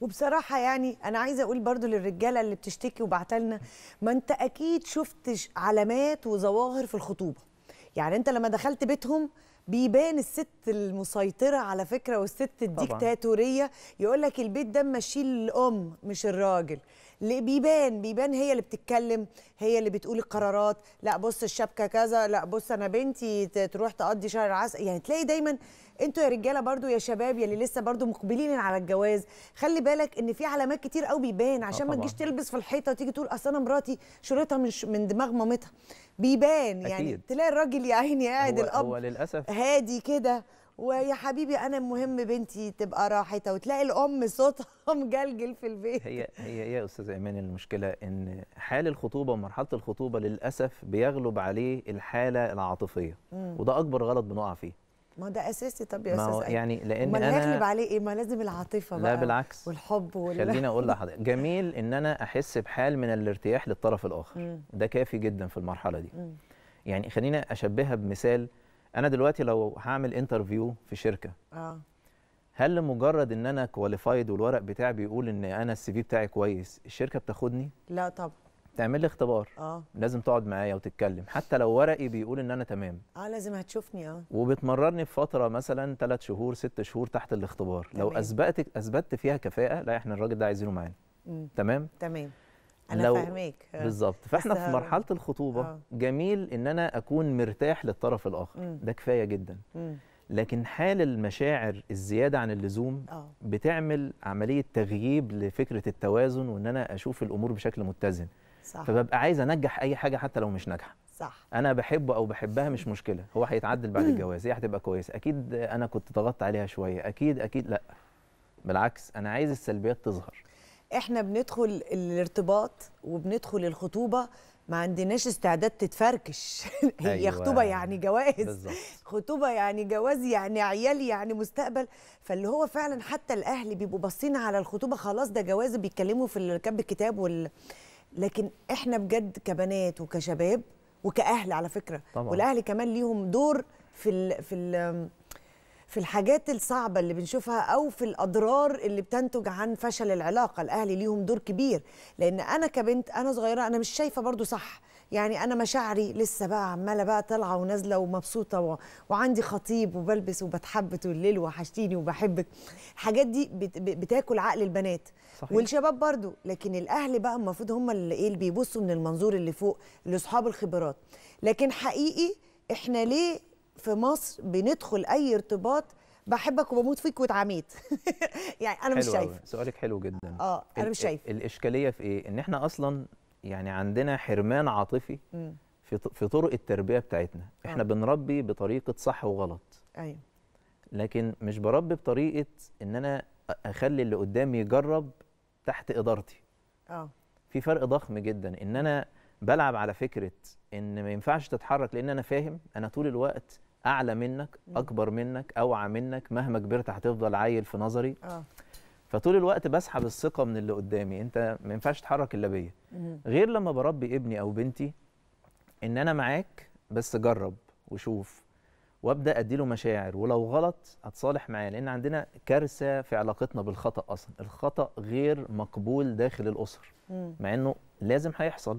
وبصراحه يعني انا عايزه اقول برضو للرجاله اللي بتشتكي وبعتلنا ما انت اكيد شفتش علامات وظواهر في الخطوبه يعني انت لما دخلت بيتهم بيبان الست المسيطره على فكره والست الديكتاتوريه يقول لك البيت ده ماشي للام مش الراجل بيبان بيبان هي اللي بتتكلم هي اللي بتقول القرارات لا بص الشبكه كذا لا بص انا بنتي تروح تقضي شهر العسل يعني تلاقي دايما انتوا يا رجاله برضو يا شباب يلي يعني لسه برضو مقبلين على الجواز خلي بالك ان في علامات كتير قوي بيبان آه عشان ما تجيش تلبس في الحيطه وتيجي تقول اصل انا مراتي شريطها من من دماغ مامتها بيبان يعني أكيد. تلاقي الراجل يا عيني قاعد هو الاب هو للاسف هادي كده ويا حبيبي انا المهم بنتي تبقى راحتها وتلاقي الام صوتها مجلجل في البيت هي هي ايه يا استاذه ايمان المشكله ان حال الخطوبه ومرحله الخطوبه للاسف بيغلب عليه الحاله العاطفيه وده اكبر غلط بنقع فيه ما ده اساسي طب يا استاذ يعني لان انا هيغلب عليه ايه ما لازم العاطفه بقى لا بالعكس والحب وال... خليني اقول لحضرتك جميل ان انا احس بحال من الارتياح للطرف الاخر مم. ده كافي جدا في المرحله دي مم. يعني خلينا اشبهها بمثال انا دلوقتي لو هعمل انترفيو في شركه اه هل لمجرد ان انا كواليفايد والورق بتاعي بيقول ان انا السي في بتاعي كويس الشركه بتاخدني لا طبعا تعمل لي اختبار اه لازم تقعد معايا وتتكلم حتى لو ورقي بيقول ان انا تمام اه لازم هتشوفني اه وبتمررني في فتره مثلا ثلاث شهور ست شهور تحت الاختبار تمام. لو اثبتت اثبتت فيها كفاءه لا احنا الراجل ده عايزينه معانا تمام تمام انا لو... فاهمك آه. بالظبط فاحنا في مرحله الخطوبه آه. جميل ان انا اكون مرتاح للطرف الاخر مم. ده كفايه جدا مم. لكن حال المشاعر الزياده عن اللزوم آه. بتعمل عمليه تغييب لفكره التوازن وان انا اشوف الامور بشكل متزن صح. فببقى عايز انجح اي حاجه حتى لو مش ناجحه صح انا بحبه او بحبها مش مشكله هو هيتعدل بعد الجواز هي هتبقى كويسه اكيد انا كنت ضغطت عليها شويه اكيد اكيد لا بالعكس انا عايز السلبيات تظهر احنا بندخل الارتباط وبندخل الخطوبه ما عندناش استعداد تتفركش هي أيوة. خطوبه يعني جواز بالزبط. خطوبه يعني جواز يعني عيال يعني مستقبل فاللي هو فعلا حتى الاهل بيبقوا باصين على الخطوبه خلاص ده جواز بيتكلموا في كتب الكتاب وال... لكن احنا بجد كبنات وكشباب وكاهل على فكره طبعا. والاهل كمان ليهم دور في ال... في ال... في الحاجات الصعبة اللي بنشوفها أو في الأضرار اللي بتنتج عن فشل العلاقة الأهلي ليهم دور كبير لأن أنا كبنت أنا صغيرة أنا مش شايفة برضو صح يعني أنا مشاعري لسه بقى عمالة بقى طالعة ونازلة ومبسوطة و... وعندي خطيب وبلبس وبتحب طول الليل وحشتيني وبحبك الحاجات دي بت... بتاكل عقل البنات صحيح. والشباب برضو لكن الأهل بقى المفروض هم اللي إيه اللي بيبصوا من المنظور اللي فوق لأصحاب الخبرات لكن حقيقي إحنا ليه في مصر بندخل اي ارتباط بحبك وبموت فيك واتعميت يعني انا مش شايفه سؤالك حلو جدا اه انا مش شايفه الاشكاليه في ايه ان احنا اصلا يعني عندنا حرمان عاطفي م. في في طرق التربيه بتاعتنا آه. احنا آه. بنربي بطريقه صح وغلط ايوه لكن مش بربي بطريقه ان انا اخلي اللي قدامي يجرب تحت ادارتي اه في فرق ضخم جدا ان انا بلعب على فكره ان ما ينفعش تتحرك لان انا فاهم انا طول الوقت اعلى منك اكبر منك اوعى منك مهما كبرت هتفضل عيل في نظري آه. فطول الوقت بسحب الثقه من اللي قدامي انت ما ينفعش تحرك الا بيا غير لما بربي ابني او بنتي ان انا معاك بس جرب وشوف وابدا اديله مشاعر ولو غلط اتصالح معاه لان عندنا كارثه في علاقتنا بالخطا اصلا الخطا غير مقبول داخل الاسر مع انه لازم هيحصل